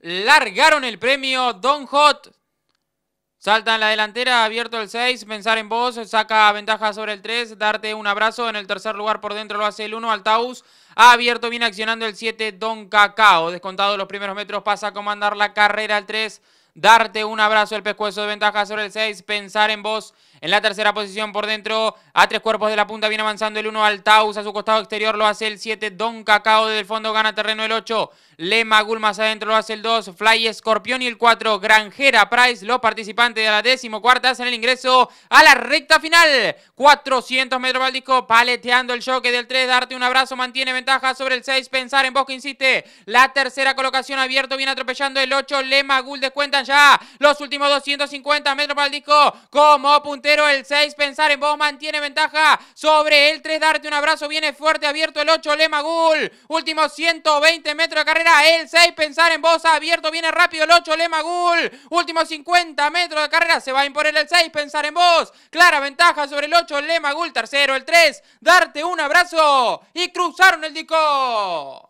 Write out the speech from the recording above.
Largaron el premio Don Hot. Salta en la delantera, abierto el 6, pensar en vos, saca ventaja sobre el 3, darte un abrazo, en el tercer lugar por dentro lo hace el 1, Altaus, abierto, viene accionando el 7, Don Cacao, descontado los primeros metros, pasa a comandar la carrera al 3, darte un abrazo el pescuezo de ventaja sobre el 6, pensar en vos en la tercera posición por dentro, a tres cuerpos de la punta viene avanzando el 1 Altaus, a su costado exterior lo hace el 7, Don Cacao del fondo gana terreno el 8, Lemagul más adentro lo hace el 2, Fly Scorpion y el 4, Granjera Price, los participantes de la cuarta hacen el ingreso a la recta final, 400 metros el paleteando el choque del 3, darte un abrazo, mantiene ventaja sobre el 6, pensar en vos que insiste, la tercera colocación abierto viene atropellando el 8, de descuenta ya los últimos 250 metros para el disco. Como puntero el 6, pensar en vos, mantiene ventaja sobre el 3, darte un abrazo, viene fuerte, abierto el 8, Lemagul. Últimos 120 metros de carrera, el 6, pensar en vos, abierto, viene rápido el 8, Lemagul. Últimos 50 metros de carrera, se va a imponer el 6, pensar en vos. Clara ventaja sobre el 8, Lemagul, tercero el 3, darte un abrazo y cruzaron el disco.